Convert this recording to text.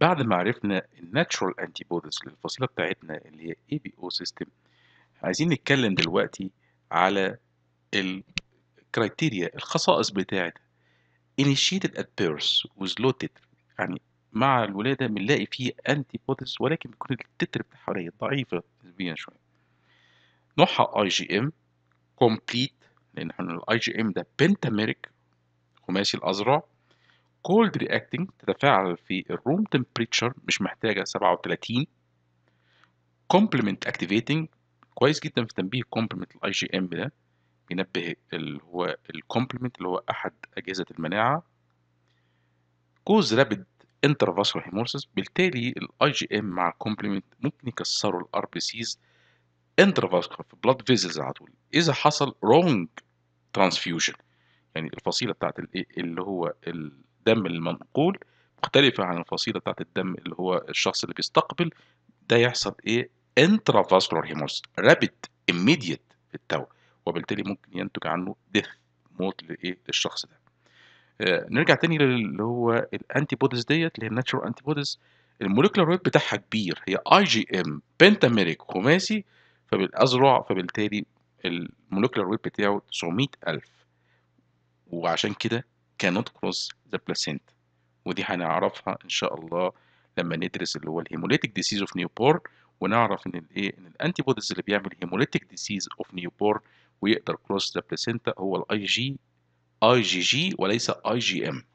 بعد ما عرفنا الناتشورال انتي بوديز للفصيله بتاعتنا اللي هي اي بي او سيستم عايزين نتكلم دلوقتي على الكرايتيريا الخصائص بتاعه initiated at birth with low titer يعني مع الولاده بنلاقي فيه انتي بوديز ولكن بيكون التتر بتاعها ضعيفه نسبيا شويه نوعها اي جي ام كومبليت لان احنا الاي جي ام ده بنتاميريك خماسي الازرع cold reacting تتفاعل في الروم temperature مش محتاجة 37 complement activating كويس جدا في تنبيه complement الاي جي ام ده بينبه اللي هو الكومبلمنت اللي هو احد اجهزة المناعة كوز رابد انترفاسولار هيمورسيس بالتالي الاي جي ام مع كومبلمنت ممكن يكسروا الار بي سيز انترفاسكولار في بلاد فيزلز على طول اذا حصل رونج ترانسفيوجن يعني الفصيله بتاعت إيه اللي هو الدم المنقول مختلفة عن الفصيلة بتاعت الدم اللي هو الشخص اللي بيستقبل ده يحصل ايه intravascular هيمورس رابيد اميديت في التو وبالتالي ممكن ينتج عنه ديث موت لايه للشخص ده آه، نرجع تاني اللي هو الانتي بوديز ديت اللي هي الناتشرال انتي بوديز الموليكولار ويت بتاعها كبير هي اي جي ام بنتاميريك خماسي فبالازرع فبالتالي الموليكولار ويت بتاعه 900000 وعشان كده كانوت كروس ذا بلاسينتا ودي هنعرفها ان شاء الله لما ندرس اللي هو الهيموليتيك ديزيز اوف نيوبور ونعرف ان الايه ان الانتي بوديز اللي بيعمل هيموليتيك ديزيز اوف نيوبور ويقدر كروس ذا بلاسينتا هو الاي جي اي جي جي وليس اي جي ام